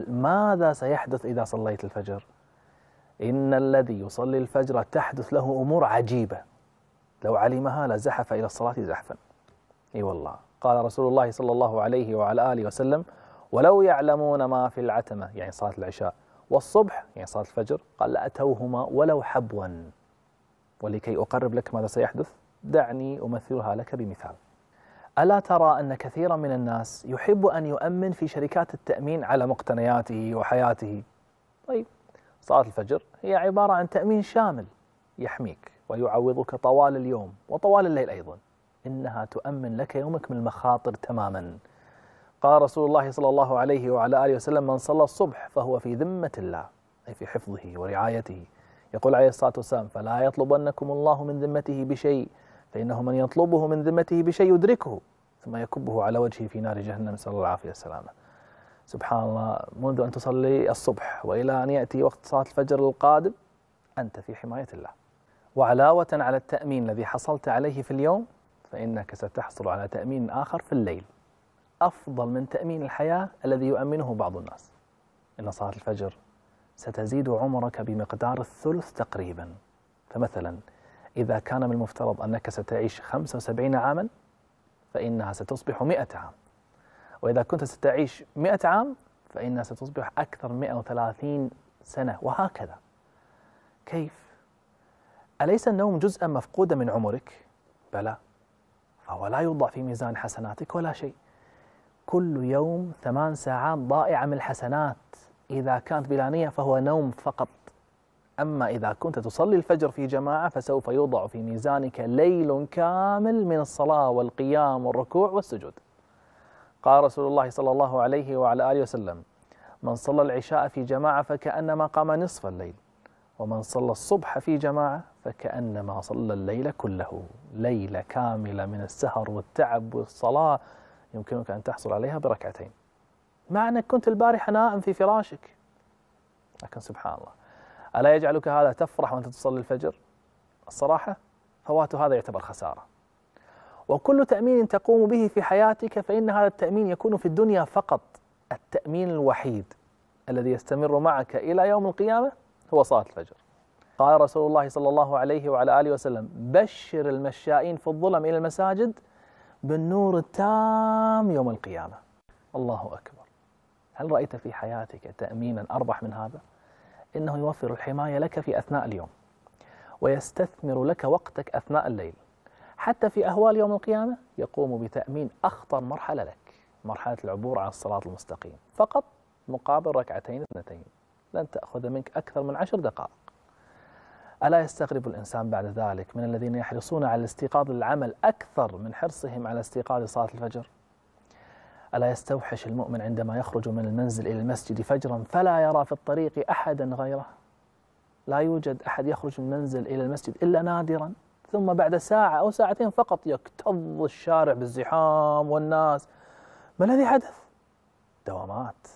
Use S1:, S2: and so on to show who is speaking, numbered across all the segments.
S1: ماذا سيحدث إذا صليت الفجر إن الذي يصلي الفجر تحدث له أمور عجيبة لو علمها لزحف إلى الصلاة زحفا إي والله قال رسول الله صلى الله عليه وعلى آله وسلم ولو يعلمون ما في العتمة يعني صلاة العشاء والصبح يعني صلاة الفجر قال لأتوهما ولو حبوا ولكي أقرب لك ماذا سيحدث دعني أمثلها لك بمثال ألا ترى أن كثيرا من الناس يحب أن يؤمن في شركات التأمين على مقتنياته وحياته طيب صلاة الفجر هي عبارة عن تأمين شامل يحميك ويعوضك طوال اليوم وطوال الليل أيضا إنها تؤمن لك يومك من المخاطر تماما قال رسول الله صلى الله عليه وعلى آله وسلم من صلى الصبح فهو في ذمة الله أي في حفظه ورعايته يقول عليه الصلاة والسلام فلا يطلبنكم الله من ذمته بشيء فإنه من يطلبه من ذمته بشيء يدركه ثم يكبه على وجهه في نار جهنم نسأل الله العافية والسلامة سبحان الله منذ أن تصلي الصبح وإلى أن يأتي وقت صلاة الفجر القادم أنت في حماية الله وعلاوة على التأمين الذي حصلت عليه في اليوم فإنك ستحصل على تأمين آخر في الليل أفضل من تأمين الحياة الذي يؤمنه بعض الناس إن صلاة الفجر ستزيد عمرك بمقدار الثلث تقريبا فمثلا إذا كان من المفترض أنك ستعيش 75 عاما فإنها ستصبح 100 عام وإذا كنت ستعيش 100 عام فإنها ستصبح أكثر 130 سنة وهكذا كيف؟ أليس النوم جزءا مفقودا من عمرك؟ بلى فهو لا يوضع في ميزان حسناتك ولا شيء كل يوم ثمان ساعات ضائعة من الحسنات إذا كانت بلا نية فهو نوم فقط أما إذا كنت تصلي الفجر في جماعة فسوف يوضع في ميزانك ليل كامل من الصلاة والقيام والركوع والسجود قال رسول الله صلى الله عليه وعلى آله وسلم من صلى العشاء في جماعة فكأنما قام نصف الليل ومن صلى الصبح في جماعة فكأنما صلى الليل كله ليلة كاملة من السهر والتعب والصلاة يمكنك أن تحصل عليها بركعتين مع أنك كنت البارحة نائم في فراشك لكن سبحان الله ألا يجعلك هذا تفرح وأنت تصلي الفجر الصراحة فوات هذا يعتبر خسارة وكل تأمين تقوم به في حياتك فإن هذا التأمين يكون في الدنيا فقط التأمين الوحيد الذي يستمر معك إلى يوم القيامة هو صلاة الفجر قال رسول الله صلى الله عليه وعلى آله وسلم بشر المشائين في الظلم إلى المساجد بالنور التام يوم القيامة الله أكبر هل رأيت في حياتك تأمينا أربح من هذا؟ إنه يوفر الحماية لك في أثناء اليوم ويستثمر لك وقتك أثناء الليل حتى في أهوال يوم القيامة يقوم بتأمين أخطر مرحلة لك مرحلة العبور على الصراط المستقيم فقط مقابل ركعتين اثنتين لن تأخذ منك أكثر من عشر دقائق ألا يستغرب الإنسان بعد ذلك من الذين يحرصون على الاستيقاظ للعمل أكثر من حرصهم على استيقاظ صلاة الفجر؟ ألا يستوحش المؤمن عندما يخرج من المنزل إلى المسجد فجرا فلا يرى في الطريق أحدا غيره لا يوجد أحد يخرج من المنزل إلى المسجد إلا نادرا ثم بعد ساعة أو ساعتين فقط يكتظ الشارع بالزحام والناس ما الذي حدث؟ دوامات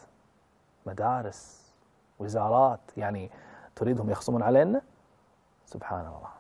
S1: مدارس وزارات يعني تريدهم يخصمون علينا سبحان الله